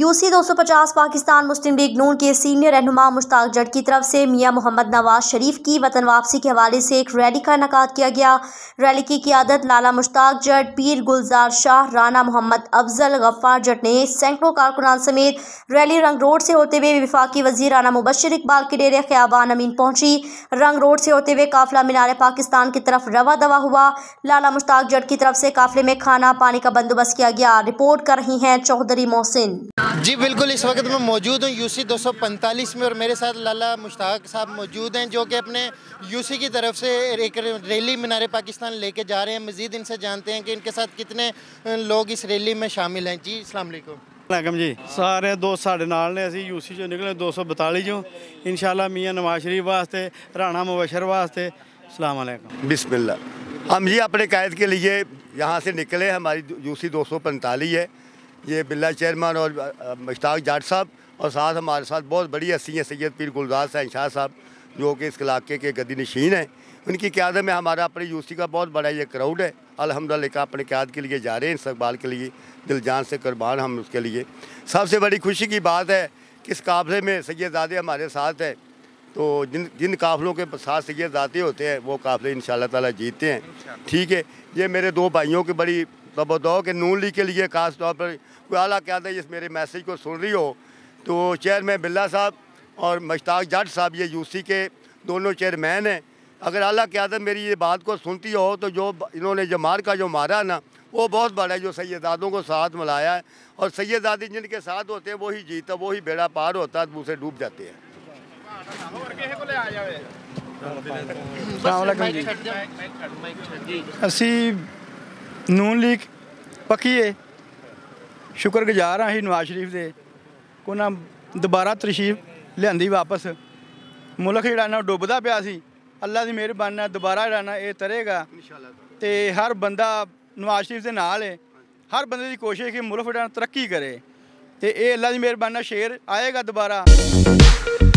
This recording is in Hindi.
यूसी 250 पाकिस्तान मुस्लिम लीग नून के सीनियर रहनुमा मुश्ताक जट की तरफ से मियां मोहम्मद नवाज शरीफ की वतन वापसी के हवाले से एक रैली का इनका किया गया रैली की क्यादत लाला मुश्ताक जट पीर गुलजार शाह राना मोहम्मद अफजल गफ्फार जट ने सैकड़ों कारकुनान समेत रैली रंग रोड से होते हुए विफाकी वजी राना मुबशर इकबाल के डेरे ख्याबान अमीन पहुंची रंग रोड से होते हुए काफिला मीनार पाकिस्तान की तरफ रवा दवा हुआ लाला मुश्ताक जट की तरफ से काफिले में खाना पानी का बंदोबस्त किया गया रिपोर्ट कर रही हैं चौधरी मोहसिन जी बिल्कुल इस वक्त मैं मौजूद हूँ यूसी 245 में और मेरे साथ लाला मुश्ताक साहब मौजूद हैं जो कि अपने यूसी की तरफ से एक रैली मीनार पाकिस्तान लेके जा रहे हैं मज़ीद इनसे जानते हैं कि इनके साथ कितने लोग इस रैली में शामिल हैं जी अलैक्म जी सारे दोस्त साढ़े नाल ने अभी यूसी चो निकले दो सौ बताली चो इन शाला मियाँ नवाज शरीफ वास्ते राणा मुबशर वास्ते अलैक्म बिस्मिल्ला हम जी अपने कायद के लिए यहाँ से निकले हमारी यूसी पैंतालीस है ये बिल्ला चेयरमैन और मुश्ताक जाट साहब और साथ हमारे साथ बहुत बड़ी हस्ती हैं सैयद पीर गुलजार साहन शाह साहब जो कि इस इलाके के गदी नशीन हैं उनकी क्याद में हमारा अपने यूसी का बहुत बड़ा ये क्राउड है अलहमदिल्ला अपने क्याद के लिए जा रहे हैं इस्तबाल के लिए दिल जान से कुर्बान हम उसके लिए सबसे बड़ी खुशी की बात है कि इस काफले में सैदादे हमारे साथ हैं तो जिन जिन काफ़लों के साथ सैदादे होते हैं वो काफ़ले इन शीतते जीतते हैं ठीक है ये मेरे दो भाइयों की बड़ी तो बताओ कि नून लीग के लिए खास तौर पर कोई अला क्या इस मेरे मैसेज को सुन रही हो तो चेयरमैन बिल्ला साहब और मश्ताक जट साहब ये यूसी के दोनों चेयरमैन हैं अगर अला क्यादत मेरी ये बात को सुनती हो तो जो इन्होंने जो मार का जो मारा ना वो बहुत बड़ा है जो सैदादों को साथ मिलाया है और सैदादी जिनके साथ होते हैं वही जीता वही बेड़ा पार होता है दूसरे डूब जाते हैं असी ਨੂਨ ਲੀਗ ਪੱਕੀ ਏ ਸ਼ੁਕਰਗੁਜ਼ਾਰ ਆ ਹੀ ਨਵਾਜ਼ ਸ਼ਰੀਫ ਦੇ ਕੋਨਾ ਦੁਬਾਰਾ ਤਰਸ਼ੀਫ ਲਿਆਂਦੀ ਵਾਪਸ ਮੁਲਕ ਜਿਹੜਾ ਨਾ ਡੁੱਬਦਾ ਪਿਆ ਸੀ ਅੱਲਾ ਦੀ ਮਿਹਰਬਾਨੀ ਨਾਲ ਦੁਬਾਰਾ ਜਿਹੜਾ ਨਾ ਇਹ ਤਰੇਗਾ ਤੇ ਹਰ ਬੰਦਾ ਨਵਾਜ਼ ਸ਼ਰੀਫ ਦੇ ਨਾਲ ਹੈ ਹਰ ਬੰਦੇ ਦੀ ਕੋਸ਼ਿਸ਼ ਹੈ ਕਿ ਮੁਲਕ ਜਿਹੜਾ ਤਰੱਕੀ ਕਰੇ ਤੇ ਇਹ ਅੱਲਾ ਦੀ ਮਿਹਰਬਾਨੀ ਨਾਲ ਸ਼ੇਰ ਆਏਗਾ ਦੁਬਾਰਾ